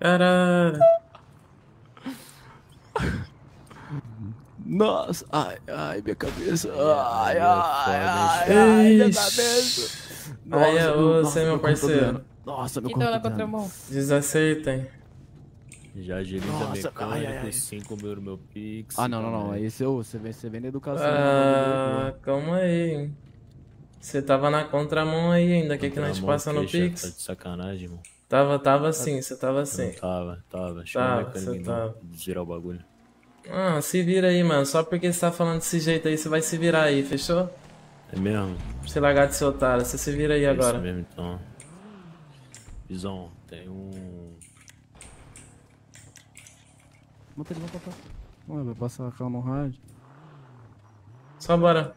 Caralho. Nossa, ai, ai, minha cabeça. Ai, ai, ai, ai, minha cabeça. Nossa, ai, você meu é parceiro. Nossa, meu corpo. Então, Desaceitem. Já agiliza Nossa, mecânico, 5 mil no meu pix. Ah, não, não, não. Aí você, você, vem, você vem na educação. Né? Ah, calma aí. Você tava na contramão aí ainda, que que nós passa no Pix. Tá de sacanagem, irmão. Tava, tava sim, você tava assim. Tava, tava. Tava, você tava. Girar o bagulho. Ah, se vira aí, mano. Só porque você tá falando desse jeito aí, você vai se virar aí, fechou? É mesmo? Se lagar de seu otário, você se vira aí é agora. É mesmo, então. Visão, tem um... Mata ele, vai passar. vai passar a calma no rádio. Só bora.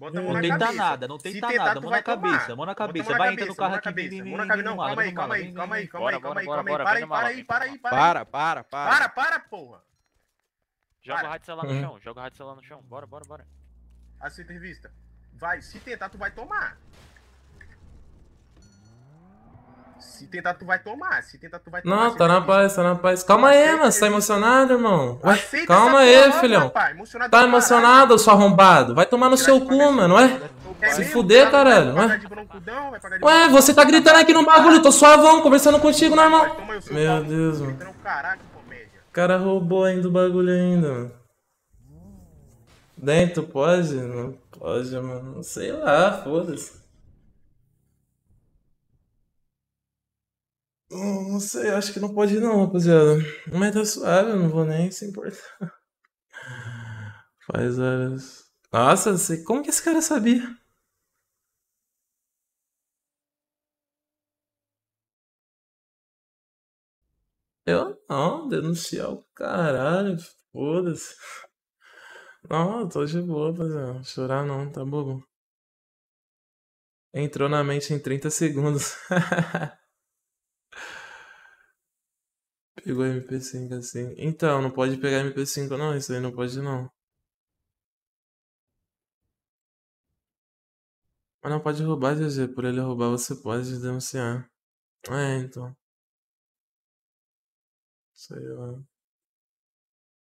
Bota a mão não na tenta cabeça. nada, não tenta tentar, nada. Mão na cabeça, mão na cabeça. Vai entra no carro aqui. Mão na cabeça, não. Calma aí, calma aí, calma aí, calma aí, calma aí, calma aí. Para aí, para aí, para aí, para. Para, para, para. Para, para, porra. Joga o rádio celular no hum. chão, joga o rádio celular no chão. Bora, bora, bora. Aceita revista. Vai, se tentar, tu vai tomar. Se tentar, tu vai tomar. Se tentar, tu vai tomar. Não, tá na paz, tá na paz. Calma aí, mano. Você tá emocionado, irmão? Ué, calma aí, palavra, filhão. Emocionado tá emocionado, seu arrombado? Vai tomar no seu cu, mano, ué? Se fuder, caralho. Ué? ué, você tá gritando aqui no bagulho. Tô suavão, conversando contigo, normal. Meu Deus, mano. O cara roubou ainda o bagulho ainda, mano. Dentro, pode? Não pode, mano. Sei lá, foda-se. Não sei, acho que não pode ir não, rapaziada. Mas tá suave, eu não vou nem se importar. Faz horas. Nossa, sei como que esse cara sabia? Eu não, denunciar o caralho, foda-se. Não, tô de boa, rapaziada. Chorar não, tá bobo. Entrou na mente em 30 segundos. Pegou MP5 assim. Então, não pode pegar MP5 não, isso aí não pode não. Mas não pode roubar, GG. Por ele roubar, você pode denunciar. É, então. Isso aí, ó.